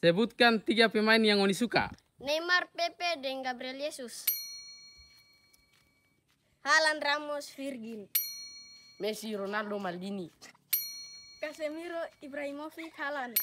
Sebutkan tiga pemain yang Oni suka. Neymar, Pepe, dan Gabriel Jesus. Halan Ramos, Virgil. Messi, Ronaldo, Maldini. Casemiro, Ibrahimovic, Halan.